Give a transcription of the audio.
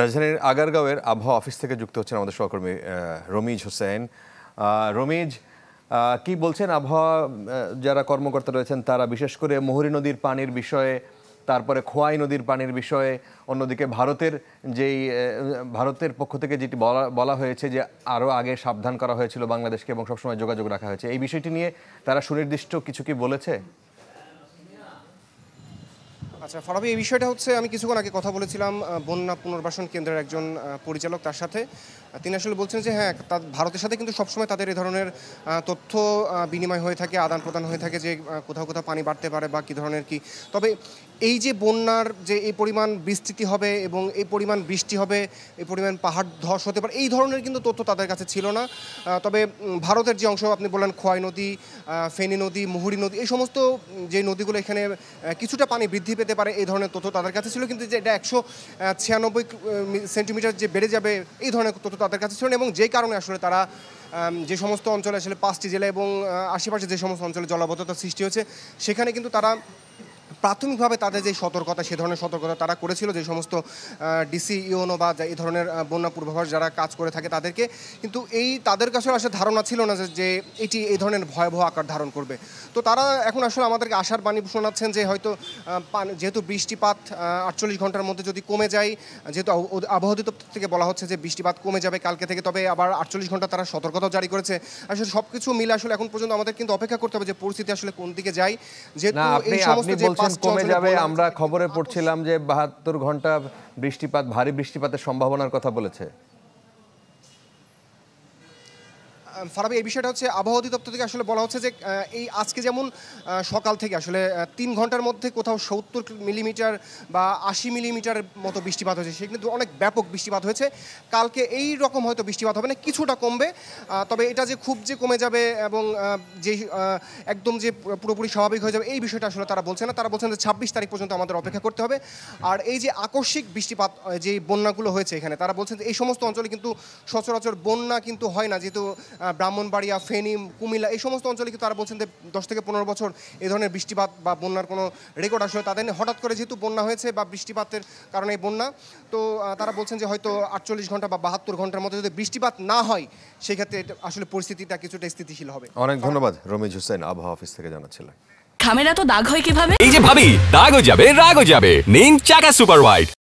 রাজধানীর আগারগাঁওয়ের আবহাওয়া অফিস থেকে যুক্ত হচ্ছেন আমাদের সহকর্মী রমিজ হোসেন রমিজ কি বলছেন আবহাওয়া যারা কর্মকর্তা রয়েছেন তারা বিশেষ করে মোহরী নদীর পানির বিষয়ে তারপরে খোয়াই নদীর পানির বিষয়ে অন্যদিকে ভারতের যেই ভারতের পক্ষ থেকে যেটি বলা বলা হয়েছে যে আরও আগে সাবধান করা হয়েছিল বাংলাদেশকে এবং সবসময় যোগাযোগ রাখা হয়েছে এই বিষয়টি নিয়ে তারা সুনির্দিষ্ট কিছু কি বলেছে আচ্ছা ফরাবি এই বিষয়টা হচ্ছে আমি কিছুক্ষণ আগে কথা বলেছিলাম বন্যা পুনর্বাসন কেন্দ্রের একজন পরিচালক তার সাথে তিনি আসলে বলছেন যে হ্যাঁ তার ভারতের সাথে কিন্তু সবসময় তাদের এই ধরনের তথ্য বিনিময় হয়ে থাকে আদান প্রদান হয়ে থাকে যে কোথাও কোথাও পানি বাড়তে পারে বা কী ধরনের কি তবে এই যে বন্যার যে এই পরিমাণ বিস্তৃতি হবে এবং এই পরিমাণ বৃষ্টি হবে এই পরিমাণ পাহাড় ধস হতে পারে এই ধরনের কিন্তু তথ্য তাদের কাছে ছিল না তবে ভারতের যে অংশ আপনি বললেন খোয়াই নদী ফেনী নদী মুহুরি নদী এই সমস্ত যে নদীগুলো এখানে কিছুটা পানি বৃদ্ধি পেতে হতে পারে এই ধরনের তথ্য তাদের কাছে ছিল কিন্তু যে এটা একশো ছিয়ানব্বই সেন্টিমিটার যে বেড়ে যাবে এই ধরনের তথ্য তাদের কাছে ছিল এবং যে কারণে আসলে তারা যে সমস্ত অঞ্চলে আসলে পাঁচটি জেলা এবং আশেপাশে যে সমস্ত অঞ্চলে জলাবদ্ধতা সৃষ্টি হয়েছে সেখানে কিন্তু তারা প্রাথমিকভাবে তাদের যে সতর্কতা সে ধরনের সতর্কতা তারা করেছিল যে সমস্ত ডিসি ইউনো বা এই ধরনের বন্যা পূর্বাভাস যারা কাজ করে থাকে তাদেরকে কিন্তু এই তাদের কাছে আসলে ধারণা ছিল না যে এটি এই ধরনের ভয়াবহ আকার ধারণ করবে তো তারা এখন আসলে আমাদেরকে আশার বাণী শোনাচ্ছেন যে হয়তো যেহেতু বৃষ্টিপাত আটচল্লিশ ঘন্টার মধ্যে যদি কমে যায় যেহেতু আবহাওয়া দপ্তর থেকে বলা হচ্ছে যে বৃষ্টিপাত কমে যাবে কালকে থেকে তবে আবার আটচল্লিশ ঘন্টা তারা সতর্কতা জারি করেছে আসলে সব কিছু মিলে আসলে এখন পর্যন্ত আমাদের কিন্তু অপেক্ষা করতে হবে যে পরিস্থিতি আসলে কোন দিকে যায় যেহেতু এই সমস্ত যে কমে যাবে আমরা খবরে পড়ছিলাম যে বাহাত্তর ঘন্টা বৃষ্টিপাত ভারী বৃষ্টিপাতের সম্ভাবনার কথা বলেছে ফারাবি এই বিষয়টা হচ্ছে আবহাওয়া অধিদপ্তর থেকে আসলে বলা হচ্ছে যে এই আজকে যেমন সকাল থেকে আসলে তিন ঘন্টার মধ্যে কোথাও সত্তর মিলিমিটার বা আশি মিলিমিটার মতো বৃষ্টিপাত হয়েছে সে কিন্তু অনেক ব্যাপক বৃষ্টিপাত হয়েছে কালকে এই রকম হয়তো বৃষ্টিপাত হবে না কিছুটা কমবে তবে এটা যে খুব যে কমে যাবে এবং যে একদম যে পুরোপুরি স্বাভাবিক হয়ে যাবে এই বিষয়টা আসলে তারা বলছে না তারা বলছেন যে ছাব্বিশ তারিখ পর্যন্ত আমাদের অপেক্ষা করতে হবে আর এই যে আকস্মিক বৃষ্টিপাত যে বন্যাগুলো হয়েছে এখানে তারা বলছেন যে এই সমস্ত অঞ্চলে কিন্তু সচরাচর বন্যা কিন্তু হয় না যেহেতু ব্রাহ্মণবাড়িয়া ফেনিম কুমিল্লা এই সমস্ত অঞ্চলে কিন্তু তারা বলছেন যে দশ থেকে পনেরো বছর এই ধরনের বৃষ্টিপাত বা বন্যার কোনো রেকর্ড আসলে তাদের হঠাৎ করে যেহেতু বন্যা হয়েছে বা বৃষ্টিপাতের কারণে বন্যা তো তারা বলছেন যে হয়তো আটচল্লিশ ঘন্টা বা বাহাত্তর ঘন্টার মধ্যে যদি বৃষ্টিপাত না হয় সেক্ষেত্রে আসলে পরিস্থিতিটা কিছুটা স্থিতিশীল হবে অনেক ধন্যবাদ রমেশ হোসেন আবহাওয়া অফিস থেকে জানাচ্ছিলেন খামেরা তো দাগ হয় কিভাবে এই যে ভাবি হয়ে যাবে হয়ে যাবে নিন চাকা সুপার হোয়াইট